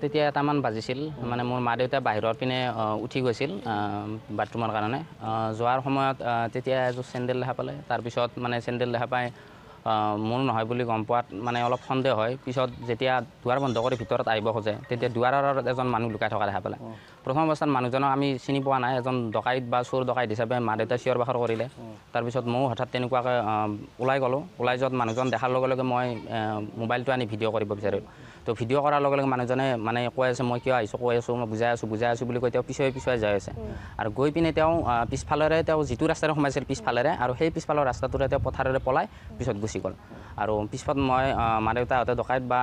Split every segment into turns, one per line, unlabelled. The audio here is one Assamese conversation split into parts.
তেতিয়া এটামান বাজিছিল মানে মোৰ মা দেউতা বাহিৰৰ পিনে উঠি গৈছিল বাথৰুমৰ কাৰণে যোৱাৰ সময়ত তেতিয়া এযোৰ চেণ্ডেল দেখা পালে তাৰপিছত মানে চেণ্ডেল দেখা পাই মোৰ নহয় বুলি গম পোৱাত মানে অলপ সন্দেহ হয় পিছত যেতিয়া দুৱাৰ বন্ধ কৰি ভিতৰত আহিব খোজে তেতিয়া দুৱাৰৰ এজন মানুহ লুকাই থকা দেখা পালে প্ৰথম অৱস্থাত মানুহজনক আমি চিনি পোৱা নাই এজন ডকাইত বা চোৰ ডকাইত হিচাপে মা দেউতাই চিঞৰ বাখৰ কৰিলে তাৰপিছত ময়ো হঠাৎ তেনেকুৱাকৈ ওলাই গ'লোঁ ওলাই যোৱাত মানুহজন দেখাৰ লগে লগে মই মোবাইলটো আনি ভিডিঅ' কৰিব বিচাৰিলোঁ তো ভিডিঅ' কৰাৰ লগে লগে মানুহজনে মানে কৈ আছে মই কিয় আহিছোঁ কৈ আছোঁ মই বুজাই আছোঁ বুজাই আছোঁ বুলি কৈ তেওঁ পিছুৱাই পিছুৱাই যাই আছে আৰু গৈ পিনে তেওঁ পিছফালেৰে তেওঁ যিটো ৰাস্তাৰে সোমাইছিল পিছফালেৰে আৰু সেই পিছফালৰ ৰাস্তাটোৰে তেওঁ পথাৰেৰে পলাই পিছত গুচি গ'ল আৰু পিছত মই মা দেউতাহঁতে ডকাইত বা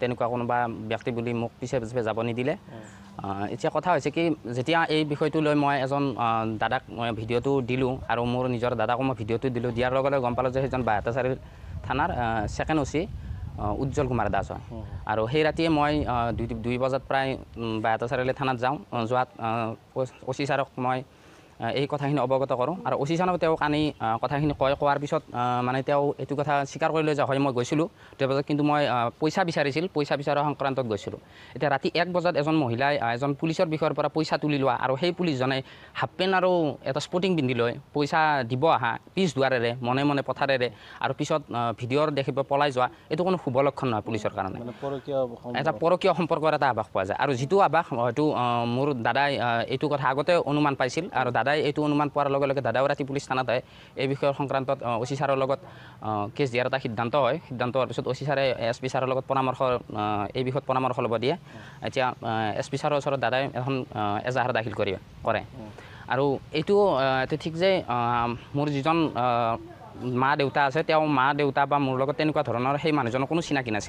তেনেকুৱা কোনোবা ব্যক্তি বুলি মোক পিছে পিছে যাব নিদিলে এতিয়া কথা হৈছে কি যেতিয়া এই বিষয়টো লৈ মই এজন দাদাক মই ভিডিঅ'টো দিলোঁ আৰু মোৰ নিজৰ দাদাকো মই ভিডিঅ'টো দিলোঁ দিয়াৰ লগে লগে গম পালোঁ যে সেইজন বাহাতাচাৰী থানাৰ second O' C Ujjwal Kumar Das হয় আৰু সেই ৰাতিয়ে মই দুই দুই বজাত প্ৰায় বায়তা চাৰিআলি থানাত যাওঁ যোৱাত অ' চি ছাৰক মই এই কথাখিনি অৱগত কৰোঁ আৰু অচিচানেও তেওঁক আনি কথাখিনি কয় কোৱাৰ পিছত মানে তেওঁ এইটো কথা স্বীকাৰ কৰি লৈ যে হয় মই গৈছিলোঁ তেওঁ পাছত কিন্তু মই পইচা বিচাৰিছিল পইচা বিচৰা সংক্ৰান্তত গৈছিলোঁ এতিয়া ৰাতি এক বজাত এজন মহিলাই এজন পুলিচৰ বিষয়ৰ পৰা পইচা তুলি লোৱা আৰু সেই পুলিচজনে হাফ পেণ্ট আৰু এটা স্পৰ্টিং পিন্ধি লৈ পইচা দিব অহা পিছ দুৱাৰেৰে মনে মনে পথাৰেৰে আৰু পিছত ভিডিঅ'ৰ দেখিব পলাই যোৱা এইটো কোনো শুভ লক্ষণ নহয় পুলিচৰ কাৰণে এটা পৰকীয় সম্পৰ্কৰ এটা আভাস পোৱা যায় আৰু যিটো আভাস হয়তো মোৰ দাদাই এইটো কথা আগতে অনুমান পাইছিল আৰু দাদা দাদাই এইটো অনুমান পোৱাৰ লগে লগে দাদাও ৰাতি পুলিচ থানাত আহে এই বিষয়ৰ সংক্ৰান্তত অ' চি ছাৰৰ লগত কেছ দিয়াৰ এটা সিদ্ধান্ত হয় সিদ্ধান্ত হোৱাৰ পিছত অ' চি ছাৰে এছ পি ছাৰৰ লগত পৰামৰ্শ এই বিষয়ত পৰামৰ্শ ল'ব দিয়ে এতিয়া এছ পি ছাৰৰ ওচৰত দাদাই এখন এজাহাৰ দাখিল কৰি কৰে আৰু এইটোও এইটো ঠিক যে মোৰ যিজন মা দেউতা আছে তেওঁ মা দেউতা বা মোৰ লগত তেনেকুৱা ধৰণৰ সেই মানুহজনৰ কোনো চিনাকি নাছিল